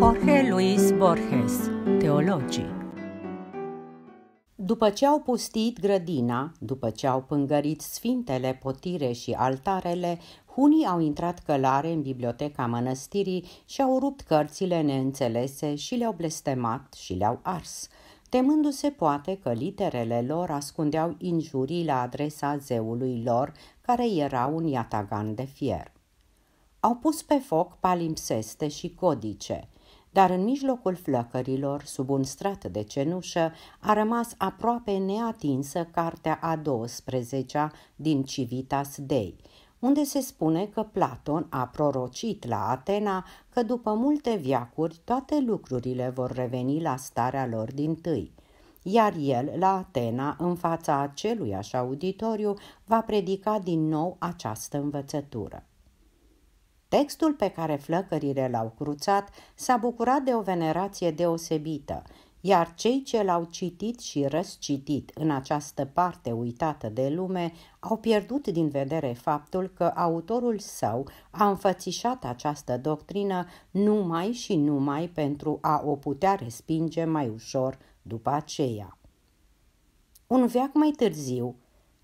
Jorge Luis Borges, Teologii După ce au pustit grădina, după ce au pângărit sfintele potire și altarele, unii au intrat călare în biblioteca mănăstirii și au rupt cărțile neînțelese și le-au blestemat și le-au ars temându-se poate că literele lor ascundeau injurii la adresa zeului lor, care era un iatagan de fier. Au pus pe foc palimpseste și codice – dar în mijlocul flăcărilor, sub un strat de cenușă, a rămas aproape neatinsă cartea a 12-a din Civitas Dei, unde se spune că Platon a prorocit la Atena că după multe viacuri toate lucrurile vor reveni la starea lor din tâi iar el, la Atena, în fața acelui așa auditoriu, va predica din nou această învățătură. Textul pe care flăcările l-au cruțat s-a bucurat de o venerație deosebită, iar cei ce l-au citit și răscitit în această parte uitată de lume au pierdut din vedere faptul că autorul său a înfățișat această doctrină numai și numai pentru a o putea respinge mai ușor după aceea. Un veac mai târziu,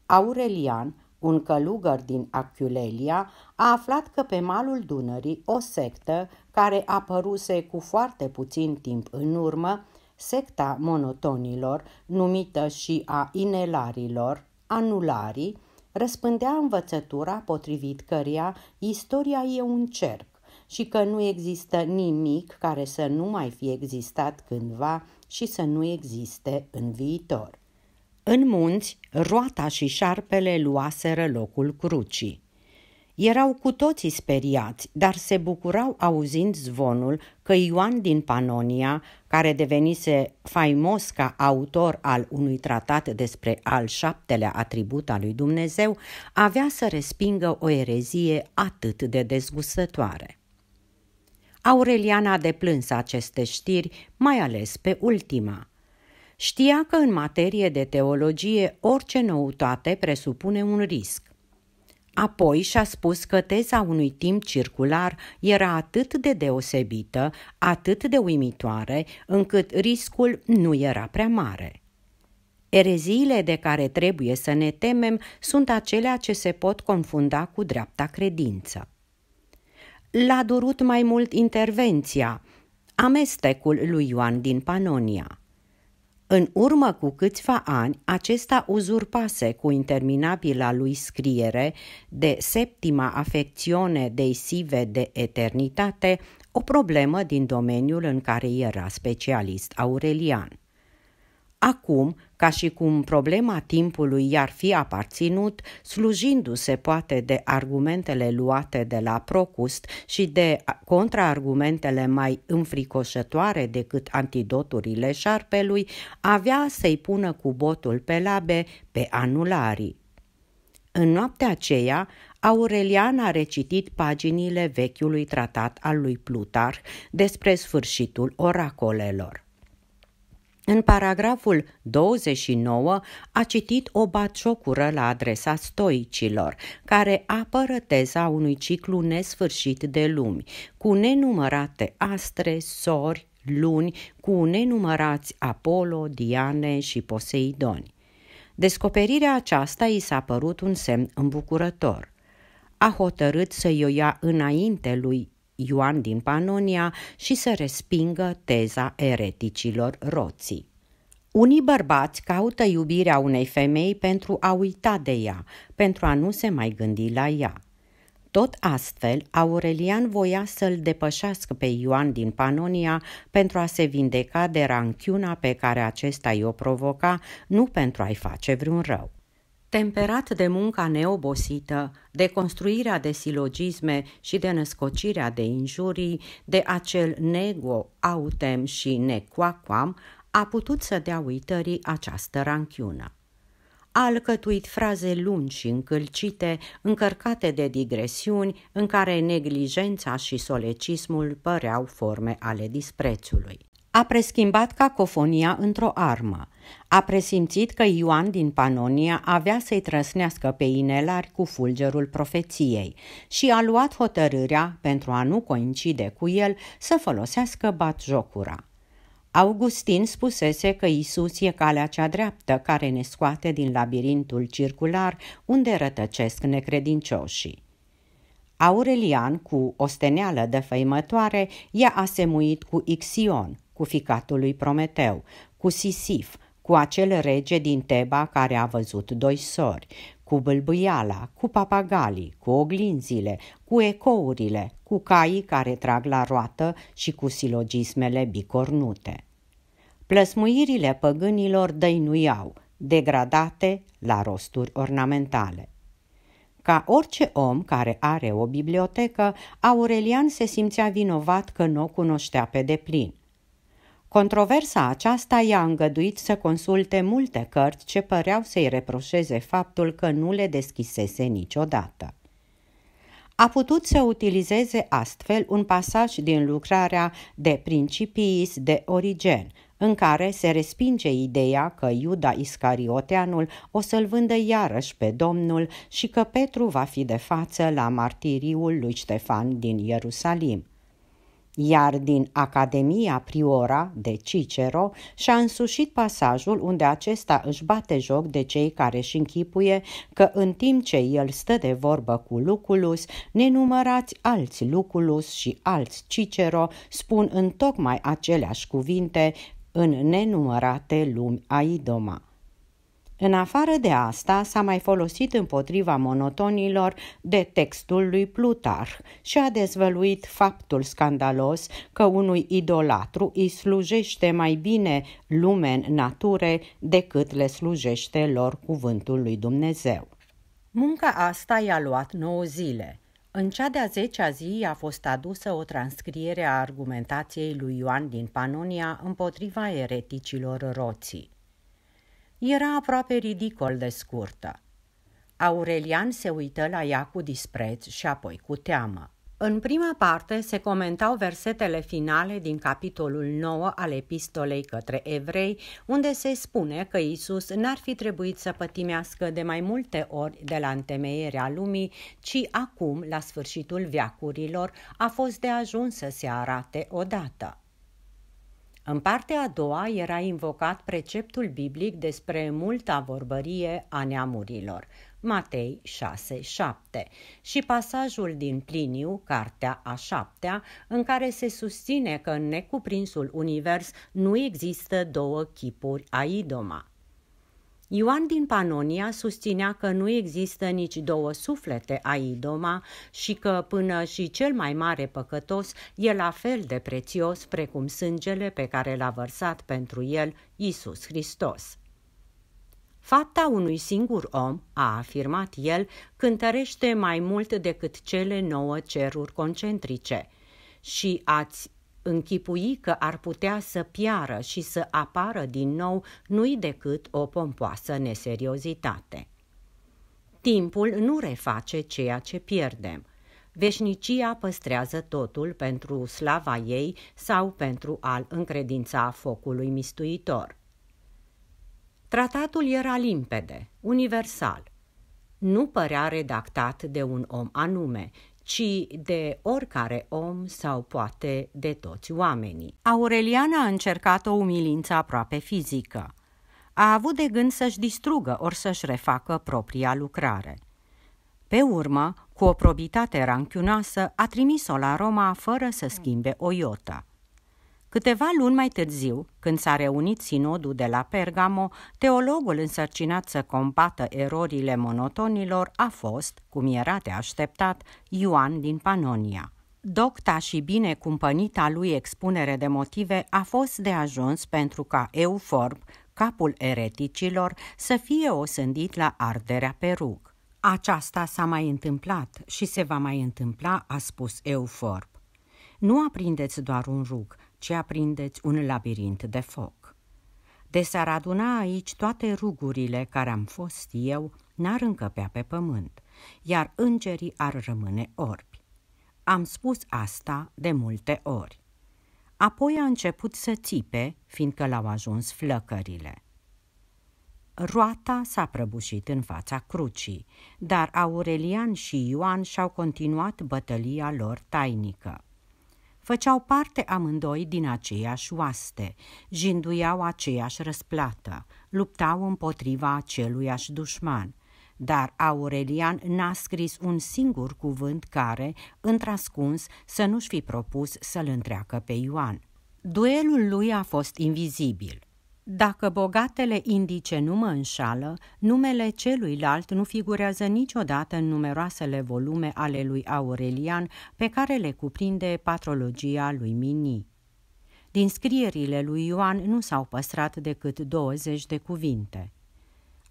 Aurelian un călugăr din Aculelia a aflat că pe malul Dunării o sectă, care apăruse cu foarte puțin timp în urmă, secta monotonilor, numită și a inelarilor, anularii, răspândea învățătura potrivit căreia istoria e un cerc și că nu există nimic care să nu mai fi existat cândva și să nu existe în viitor. În munți, roata și șarpele luaseră locul crucii. Erau cu toții speriați, dar se bucurau auzind zvonul că Ioan din Panonia, care devenise faimos ca autor al unui tratat despre al șaptelea atribut al lui Dumnezeu, avea să respingă o erezie atât de dezgustătoare. Aureliana a deplâns aceste știri, mai ales pe ultima – Știa că în materie de teologie orice noutate presupune un risc. Apoi și-a spus că teza unui timp circular era atât de deosebită, atât de uimitoare, încât riscul nu era prea mare. Ereziile de care trebuie să ne temem sunt acelea ce se pot confunda cu dreapta credință. L-a durut mai mult intervenția, amestecul lui Ioan din Panonia – în urmă cu câțiva ani, acesta uzurpase cu interminabila lui scriere de septima afecțiune de sive de eternitate o problemă din domeniul în care era specialist Aurelian. Acum, ca și cum problema timpului i-ar fi aparținut, slujindu-se poate de argumentele luate de la Procust și de contraargumentele mai înfricoșătoare decât antidoturile șarpelui, avea să-i pună cu botul pe labe pe anularii. În noaptea aceea, Aurelian a recitit paginile vechiului tratat al lui Plutar despre sfârșitul oracolelor. În paragraful 29 a citit o batjocură la adresa stoicilor, care apără teza unui ciclu nesfârșit de lumi, cu nenumărate astre, sori, luni, cu nenumărați Apollo, Diane și Poseidoni. Descoperirea aceasta i s-a părut un semn îmbucurător. A hotărât să-i o ia înainte lui Ioan din Panonia și să respingă teza ereticilor roții. Unii bărbați caută iubirea unei femei pentru a uita de ea, pentru a nu se mai gândi la ea. Tot astfel, Aurelian voia să-l depășească pe Ioan din Panonia pentru a se vindeca de ranchiuna pe care acesta i-o provoca, nu pentru a-i face vreun rău. Temperat de munca neobosită, de construirea de silogisme și de născocirea de injurii, de acel nego, autem și necoacoam, a putut să dea uitării această ranchiună. A alcătuit fraze lungi și încălcite, încărcate de digresiuni în care neglijența și solecismul păreau forme ale disprețului a preschimbat cacofonia într-o armă. A presimțit că Ioan din Panonia avea să-i trăsnească pe inelari cu fulgerul profeției și a luat hotărârea, pentru a nu coincide cu el, să folosească batjocura. Augustin spusese că Isus e calea cea dreaptă care ne scoate din labirintul circular unde rătăcesc necredincioșii. Aurelian, cu o steneală de făimătoare, i-a asemuit cu Ixion, cu ficatul lui Prometeu, cu Sisif, cu acel rege din Teba care a văzut doi sori, cu bâlbâiala, cu papagalii, cu oglinzile, cu ecourile, cu caii care trag la roată și cu silogismele bicornute. Plăsmuirile păgânilor dăinuiau, degradate la rosturi ornamentale. Ca orice om care are o bibliotecă, Aurelian se simțea vinovat că nu o cunoștea pe deplin – Controversa aceasta i-a îngăduit să consulte multe cărți ce păreau să-i reproșeze faptul că nu le deschisese niciodată. A putut să utilizeze astfel un pasaj din lucrarea de Principiis de Origen, în care se respinge ideea că Iuda Iscarioteanul o să-l vândă iarăși pe Domnul și că Petru va fi de față la martiriul lui Ștefan din Ierusalim – iar din Academia Priora de Cicero și-a însușit pasajul unde acesta își bate joc de cei care își închipuie că în timp ce el stă de vorbă cu Luculus, nenumărați alți Luculus și alți Cicero spun în tocmai aceleași cuvinte în nenumărate lumi idoma. În afară de asta, s-a mai folosit împotriva monotonilor de textul lui Plutar și a dezvăluit faptul scandalos că unui idolatru îi slujește mai bine în nature decât le slujește lor cuvântul lui Dumnezeu. Munca asta i-a luat nouă zile. În cea de-a zecea zi a fost adusă o transcriere a argumentației lui Ioan din Panonia împotriva ereticilor roții. Era aproape ridicol de scurtă. Aurelian se uită la ea cu dispreț și apoi cu teamă. În prima parte se comentau versetele finale din capitolul 9 al epistolei către evrei, unde se spune că Isus n-ar fi trebuit să pătimească de mai multe ori de la întemeierea lumii, ci acum, la sfârșitul viacurilor a fost de ajuns să se arate odată. În partea a doua era invocat preceptul biblic despre multa vorbărie a neamurilor, Matei 6:7 și pasajul din Pliniu, cartea a șaptea, în care se susține că în necuprinsul univers nu există două chipuri a idoma, Ioan din Panonia susținea că nu există nici două suflete a idoma și că până și cel mai mare păcătos e la fel de prețios precum sângele pe care l-a vărsat pentru el Isus Hristos. Fapta unui singur om, a afirmat el, cântărește mai mult decât cele nouă ceruri concentrice – și ați închipui că ar putea să piară și să apară din nou nu-i decât o pompoasă neseriozitate. Timpul nu reface ceea ce pierdem. Veșnicia păstrează totul pentru slava ei sau pentru al încredința focului mistuitor. Tratatul era limpede, universal. Nu părea redactat de un om anume, ci de oricare om sau poate de toți oamenii. Aureliana a încercat o umilință aproape fizică. A avut de gând să-și distrugă ori să-și refacă propria lucrare. Pe urmă, cu o probitate ranchiunoasă, a trimis-o la Roma fără să schimbe o iotă. Câteva luni mai târziu, când s-a reunit sinodul de la Pergamo, teologul însărcinat să combată erorile monotonilor a fost, cum era de așteptat, Ioan din Panonia. Docta și bine cumpănita lui expunere de motive a fost de ajuns pentru ca Euforb, capul ereticilor, să fie osândit la arderea pe rug. Aceasta s-a mai întâmplat și se va mai întâmpla, a spus Euforb. Nu aprindeți doar un rug, ci aprindeți un labirint de foc. De s-ar aduna aici toate rugurile care am fost eu, n-ar încăpea pe pământ, iar îngerii ar rămâne orbi. Am spus asta de multe ori. Apoi a început să țipe, fiindcă l-au ajuns flăcările. Roata s-a prăbușit în fața crucii, dar Aurelian și Ioan și-au continuat bătălia lor tainică făceau parte amândoi din aceeași oaste, jinduiau aceeași răsplată, luptau împotriva aceluiași dușman. Dar Aurelian n-a scris un singur cuvânt care, întrascuns, să nu-și fi propus să-l întreacă pe Ioan. Duelul lui a fost invizibil. Dacă bogatele indice nu mă înșală, numele celuilalt nu figurează niciodată în numeroasele volume ale lui Aurelian pe care le cuprinde patrologia lui Mini. Din scrierile lui Ioan nu s-au păstrat decât 20 de cuvinte.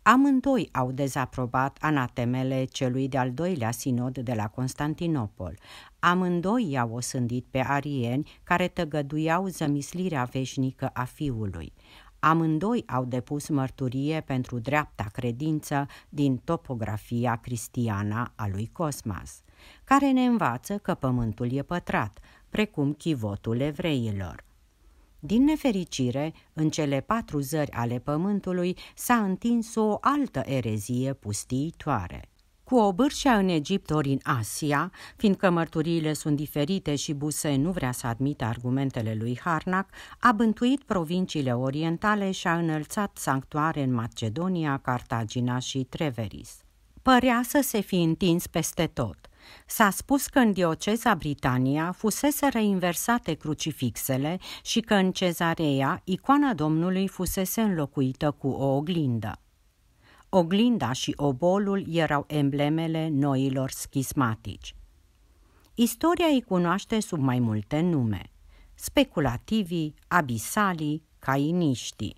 Amândoi au dezaprobat anatemele celui de-al doilea sinod de la Constantinopol. Amândoi i-au osândit pe arieni care tăgăduiau zămislirea veșnică a fiului. Amândoi au depus mărturie pentru dreapta credință din topografia cristiana a lui Cosmas, care ne învață că pământul e pătrat, precum chivotul evreilor. Din nefericire, în cele patru zări ale pământului s-a întins o altă erezie pustiitoare – cu bârșea în Egipt ori în Asia, fiindcă mărturiile sunt diferite și Buse nu vrea să admită argumentele lui Harnac, a bântuit provinciile orientale și a înălțat sanctuare în Macedonia, Cartagina și Treveris. Părea să se fi întins peste tot – S-a spus că în dioceza Britania fusese reinversate crucifixele și că în cezarea icoana Domnului fusese înlocuită cu o oglindă. Oglinda și obolul erau emblemele noilor schismatici. Istoria îi cunoaște sub mai multe nume – speculativii, abisalii, cainiștii.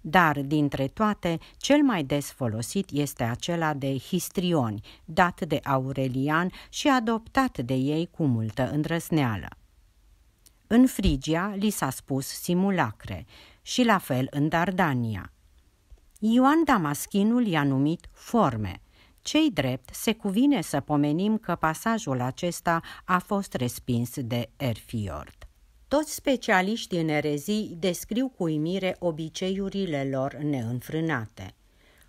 Dar, dintre toate, cel mai des folosit este acela de histrioni, dat de Aurelian și adoptat de ei cu multă îndrăsneală. În Frigia li s-a spus simulacre și la fel în Dardania – Ioan Damaschinul i-a numit forme. Cei drept, se cuvine să pomenim că pasajul acesta a fost respins de Erfiord. Toți specialiștii în erezii descriu cu uimire obiceiurile lor neînfrânate.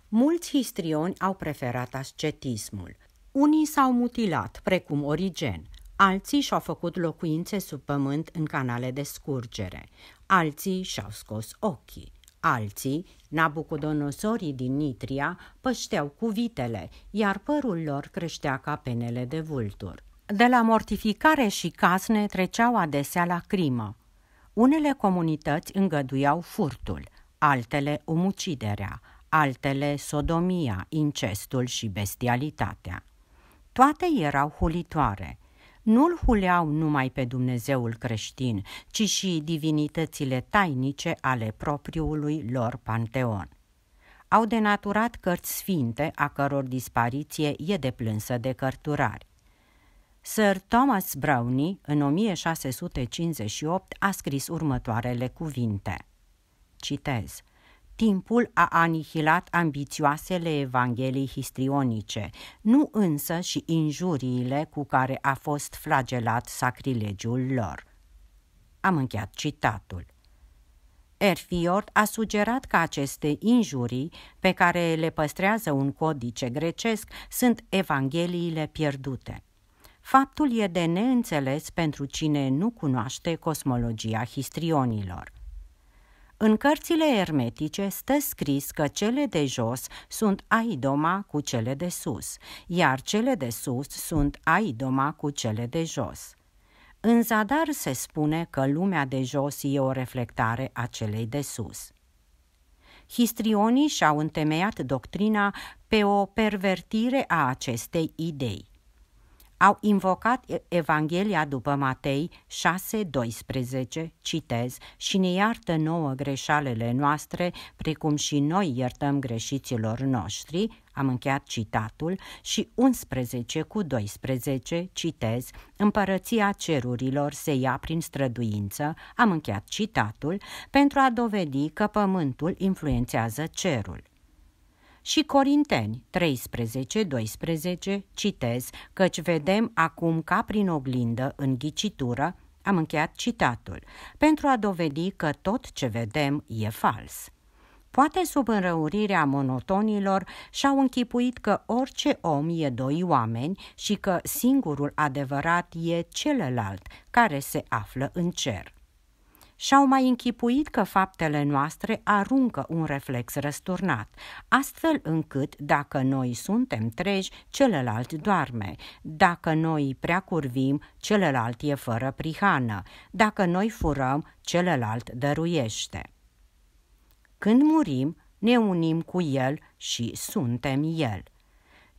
Mulți histrioni au preferat ascetismul. Unii s-au mutilat, precum Origen, alții și-au făcut locuințe sub pământ în canale de scurgere, alții și-au scos ochii. Alții, nabucodonosorii din Nitria, pășteau cu vitele, iar părul lor creștea ca penele de vultur. De la mortificare și casne treceau adesea la crimă. Unele comunități îngăduiau furtul, altele omuciderea, altele sodomia, incestul și bestialitatea. Toate erau hulitoare – nu-l huleau numai pe Dumnezeul creștin, ci și divinitățile tainice ale propriului lor panteon. Au denaturat cărți sfinte, a căror dispariție e deplânsă de cărturari. Sir Thomas Browne, în 1658, a scris următoarele cuvinte. Citez. Timpul a anihilat ambițioasele Evangheliei histrionice, nu însă și injuriile cu care a fost flagelat sacrilegiul lor. Am încheiat citatul. Erfiord a sugerat că aceste injurii pe care le păstrează un codice grecesc sunt evangheliile pierdute. Faptul e de neînțeles pentru cine nu cunoaște cosmologia histrionilor. În cărțile ermetice stă scris că cele de jos sunt aidoma cu cele de sus, iar cele de sus sunt aidoma cu cele de jos. În zadar se spune că lumea de jos e o reflectare a celei de sus. Histrionii și-au întemeiat doctrina pe o pervertire a acestei idei au invocat Evanghelia după Matei 6:12, citez, și ne iartă nouă greșalele noastre, precum și noi iertăm greșiților noștri, am încheiat citatul, și 11 cu 12, citez, Împărăția cerurilor se ia prin străduință, am încheiat citatul, pentru a dovedi că pământul influențează cerul și Corinteni 13, 12, citez, căci vedem acum ca prin oglindă, în ghicitură, am încheiat citatul, pentru a dovedi că tot ce vedem e fals. Poate sub înrăurirea monotonilor și-au închipuit că orice om e doi oameni și că singurul adevărat e celălalt care se află în cer și-au mai închipuit că faptele noastre aruncă un reflex răsturnat, astfel încât, dacă noi suntem treji, celălalt doarme, dacă noi prea curvim, celălalt e fără prihană, dacă noi furăm, celălalt dăruiește. Când murim, ne unim cu El și suntem El.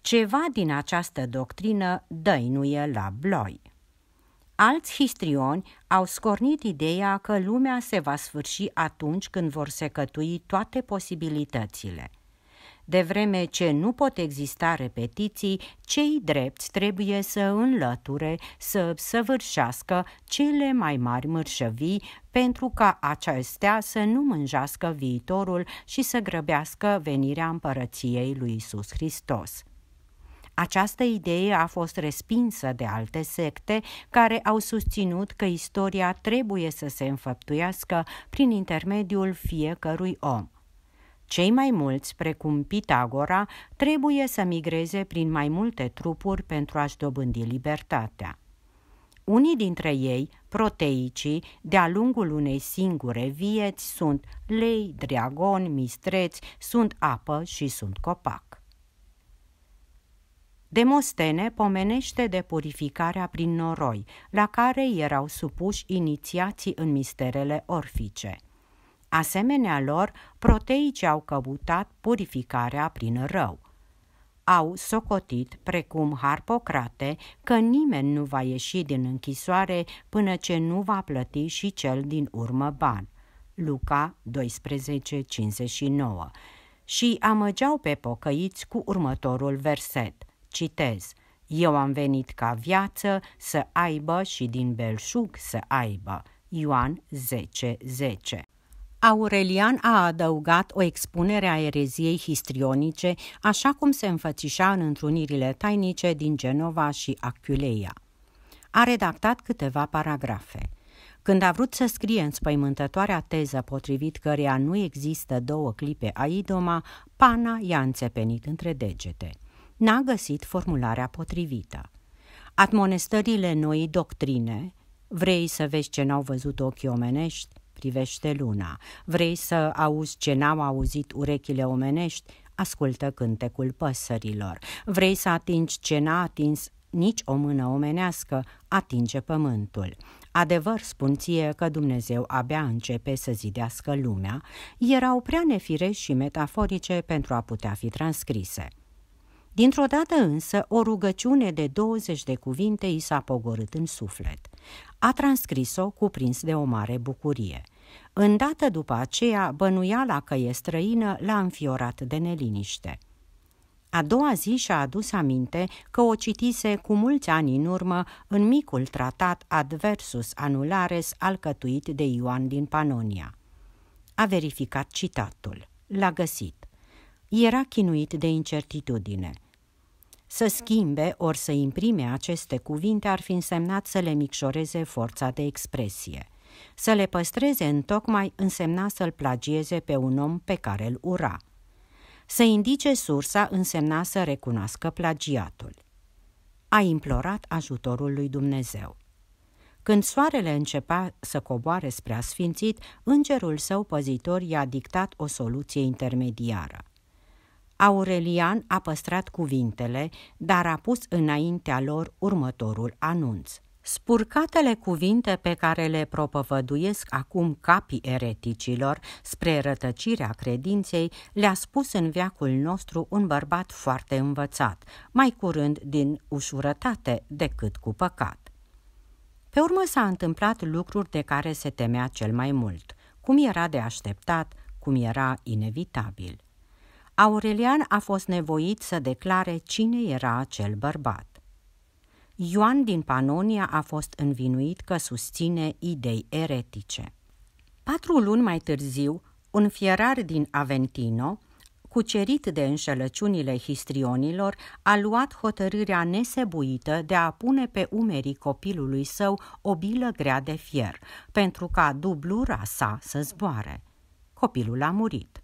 Ceva din această doctrină dăinuie la bloi. Alți histrioni au scornit ideea că lumea se va sfârși atunci când vor secătui toate posibilitățile. De vreme ce nu pot exista repetiții, cei drepți trebuie să înlăture, să săvârșească cele mai mari mărșăvii pentru ca acestea să nu mânjească viitorul și să grăbească venirea împărăției lui Isus Hristos. Această idee a fost respinsă de alte secte care au susținut că istoria trebuie să se înfăptuiască prin intermediul fiecărui om. Cei mai mulți, precum Pitagora, trebuie să migreze prin mai multe trupuri pentru a-și dobândi libertatea. Unii dintre ei, proteicii, de-a lungul unei singure vieți, sunt lei, dragoni, mistreți, sunt apă și sunt copac. Demostene pomenește de purificarea prin noroi, la care erau supuși inițiații în misterele orfice. Asemenea lor, proteici au căutat purificarea prin rău. Au socotit, precum Harpocrate, că nimeni nu va ieși din închisoare până ce nu va plăti și cel din urmă ban. Luca 12:59 și amăgeau pe pocăiți cu următorul verset – Citez. Eu am venit ca viață să aibă și din belșug să aibă. Ioan 10, 10. Aurelian a adăugat o expunere a ereziei histrionice, așa cum se înfățișa în întrunirile tainice din Genova și Aculeia. A redactat câteva paragrafe. Când a vrut să scrie înspăimântătoarea teză potrivit căreia nu există două clipe a idoma, pana i-a înțepenit între degete – n-a găsit formularea potrivită. Atmonestările noii doctrine, vrei să vezi ce n-au văzut ochii omenești, privește luna, vrei să auzi ce n-au auzit urechile omenești, ascultă cântecul păsărilor, vrei să atingi ce n-a atins nici o mână omenească, atinge pământul. Adevăr spun ție că Dumnezeu abia începe să zidească lumea, erau prea nefirești și metaforice pentru a putea fi transcrise. Dintr-o dată însă, o rugăciune de 20 de cuvinte i s-a pogorât în suflet. A transcris-o cuprins de o mare bucurie. Îndată după aceea, bănuiala că e străină l-a înfiorat de neliniște. A doua zi și-a adus aminte că o citise cu mulți ani în urmă în micul tratat Adversus Anulares alcătuit de Ioan din Panonia. A verificat citatul. L-a găsit. Era chinuit de incertitudine. Să schimbe ori să imprime aceste cuvinte ar fi însemnat să le micșoreze forța de expresie. Să le păstreze în tocmai însemna să-l plagieze pe un om pe care îl ura. Să indice sursa însemna să recunoască plagiatul. A implorat ajutorul lui Dumnezeu. Când soarele începea să coboare spre asfințit, îngerul său păzitor i-a dictat o soluție intermediară. Aurelian a păstrat cuvintele, dar a pus înaintea lor următorul anunț. Spurcatele cuvinte pe care le propăvăduiesc acum capii ereticilor spre rătăcirea credinței le-a spus în viacul nostru un bărbat foarte învățat, mai curând din ușurătate decât cu păcat. Pe urmă s-a întâmplat lucruri de care se temea cel mai mult, cum era de așteptat, cum era inevitabil – Aurelian a fost nevoit să declare cine era acel bărbat. Ioan din Panonia a fost învinuit că susține idei eretice. Patru luni mai târziu, un fierar din Aventino, cucerit de înșelăciunile histrionilor, a luat hotărârea nesebuită de a pune pe umerii copilului său o bilă grea de fier, pentru ca dublura sa să zboare. Copilul a murit.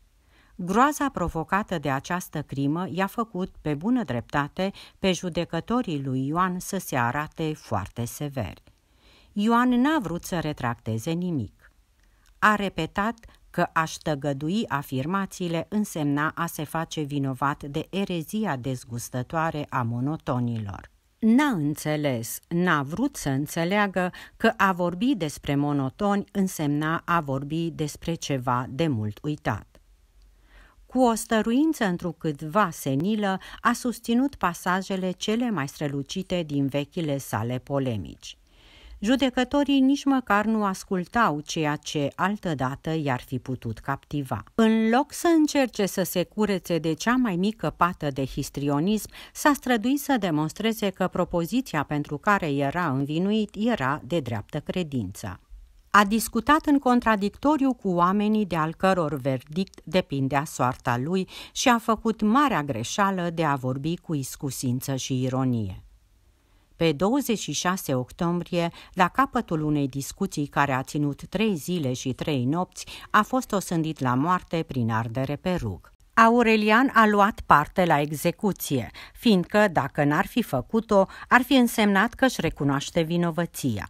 Groaza provocată de această crimă i-a făcut, pe bună dreptate, pe judecătorii lui Ioan să se arate foarte severi. Ioan n-a vrut să retracteze nimic. A repetat că aș tăgădui afirmațiile însemna a se face vinovat de erezia dezgustătoare a monotonilor. N-a înțeles, n-a vrut să înțeleagă că a vorbi despre monotoni însemna a vorbi despre ceva de mult uitat cu o stăruință întrucâtva senilă, a susținut pasajele cele mai strălucite din vechile sale polemici. Judecătorii nici măcar nu ascultau ceea ce altădată i-ar fi putut captiva. În loc să încerce să se curețe de cea mai mică pată de histrionism, s-a străduit să demonstreze că propoziția pentru care era învinuit era de dreaptă credință a discutat în contradictoriu cu oamenii de al căror verdict depindea soarta lui și a făcut marea greșeală de a vorbi cu iscusință și ironie. Pe 26 octombrie, la capătul unei discuții care a ținut trei zile și trei nopți, a fost osândit la moarte prin ardere pe rug. Aurelian a luat parte la execuție, fiindcă, dacă n-ar fi făcut-o, ar fi însemnat că își recunoaște vinovăția.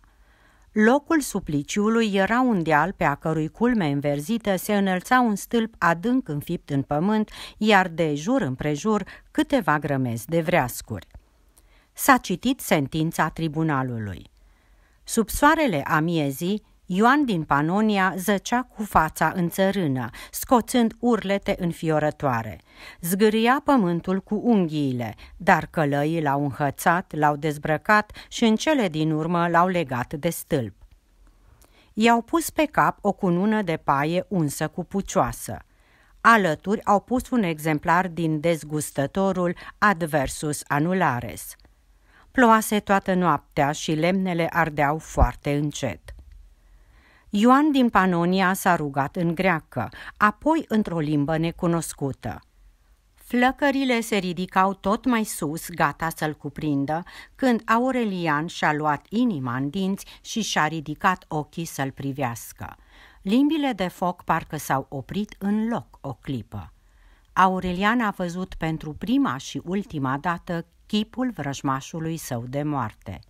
Locul supliciului era un deal pe a cărui culme înverzită se înălța un stâlp adânc înfipt în pământ, iar de jur împrejur câteva grămezi de vreascuri. S-a citit sentința tribunalului. Sub soarele amiezii, Ioan din Panonia zăcea cu fața în țărână, scoțând urlete înfiorătoare. Zgâria pământul cu unghiile, dar călăii l-au înhățat, l-au dezbrăcat și în cele din urmă l-au legat de stâlp. I-au pus pe cap o cunună de paie unsă cu pucioasă. Alături au pus un exemplar din dezgustătorul Adversus Anulares. Ploase toată noaptea și lemnele ardeau foarte încet. Ioan din Panonia s-a rugat în greacă, apoi într-o limbă necunoscută. Flăcările se ridicau tot mai sus, gata să-l cuprindă, când Aurelian și-a luat inima în dinți și și-a ridicat ochii să-l privească. Limbile de foc parcă s-au oprit în loc o clipă. Aurelian a văzut pentru prima și ultima dată chipul vrăjmașului său de moarte –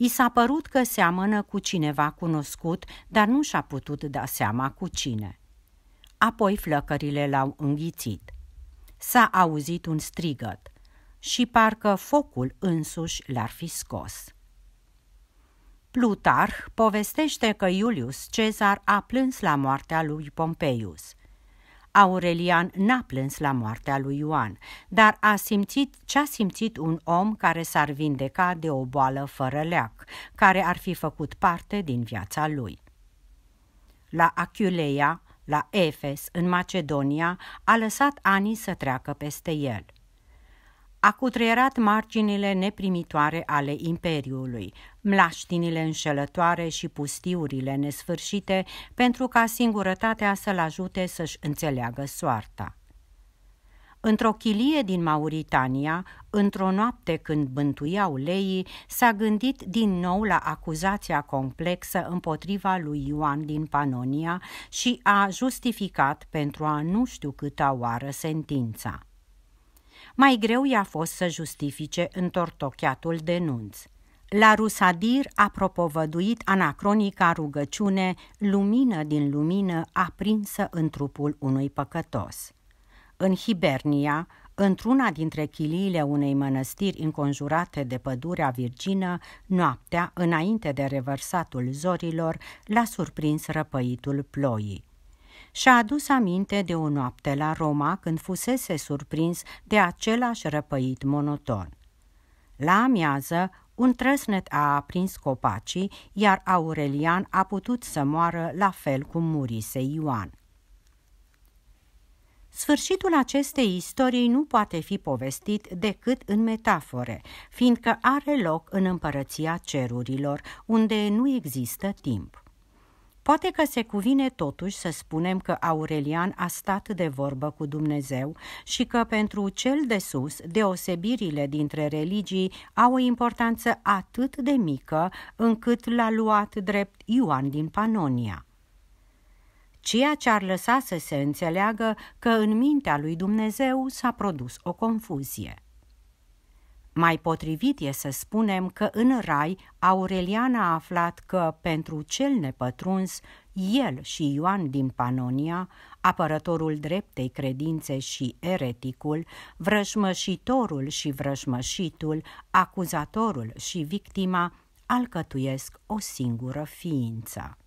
I s-a părut că seamănă cu cineva cunoscut, dar nu și-a putut da seama cu cine. Apoi flăcările l-au înghițit. S-a auzit un strigăt și parcă focul însuși l-ar fi scos. Plutarh povestește că Iulius Cezar a plâns la moartea lui Pompeius. Aurelian n-a plâns la moartea lui Ioan, dar a simțit ce a simțit un om care s-ar vindeca de o boală fără leac, care ar fi făcut parte din viața lui. La Aculeia, la Efes, în Macedonia, a lăsat Ani să treacă peste el – a cutreierat marginile neprimitoare ale imperiului, mlaștinile înșelătoare și pustiurile nesfârșite pentru ca singurătatea să-l ajute să-și înțeleagă soarta. Într-o chilie din Mauritania, într-o noapte când bântuiau leii, s-a gândit din nou la acuzația complexă împotriva lui Ioan din Panonia și a justificat pentru a nu știu câta oară sentința mai greu i-a fost să justifice întortocheatul denunț. La Rusadir a propovăduit anacronica rugăciune Lumină din lumină aprinsă în trupul unui păcătos. În Hibernia, într-una dintre chiliile unei mănăstiri înconjurate de pădurea virgină, noaptea, înainte de revărsatul zorilor, l-a surprins răpăitul ploii și-a adus aminte de o noapte la Roma când fusese surprins de același răpăit monoton. La amiază, un trăsnet a aprins copacii, iar Aurelian a putut să moară la fel cum murise Ioan. Sfârșitul acestei istorii nu poate fi povestit decât în metafore, fiindcă are loc în împărăția cerurilor, unde nu există timp. Poate că se cuvine totuși să spunem că Aurelian a stat de vorbă cu Dumnezeu și că pentru cel de sus deosebirile dintre religii au o importanță atât de mică încât l-a luat drept Ioan din Panonia ceea ce ar lăsa să se înțeleagă că în mintea lui Dumnezeu s-a produs o confuzie. Mai potrivit e să spunem că în rai Aureliana a aflat că, pentru cel nepătruns, el și Ioan din Panonia, apărătorul dreptei credințe și ereticul, vrăjmășitorul și vrăjmășitul, acuzatorul și victima, alcătuiesc o singură ființă.